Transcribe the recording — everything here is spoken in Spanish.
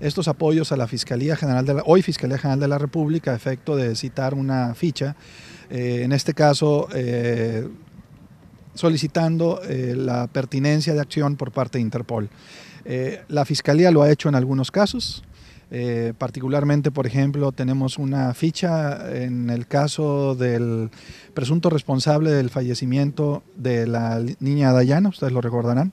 estos apoyos a la Fiscalía General de la, hoy Fiscalía General de la República, a efecto de citar una ficha, eh, en este caso eh, solicitando eh, la pertinencia de acción por parte de Interpol. la Fiscalía lo ha hecho en algunos casos, particularmente, por ejemplo, tenemos una ficha en el caso del presunto responsable del fallecimiento de la niña Dayana, ustedes lo recordarán.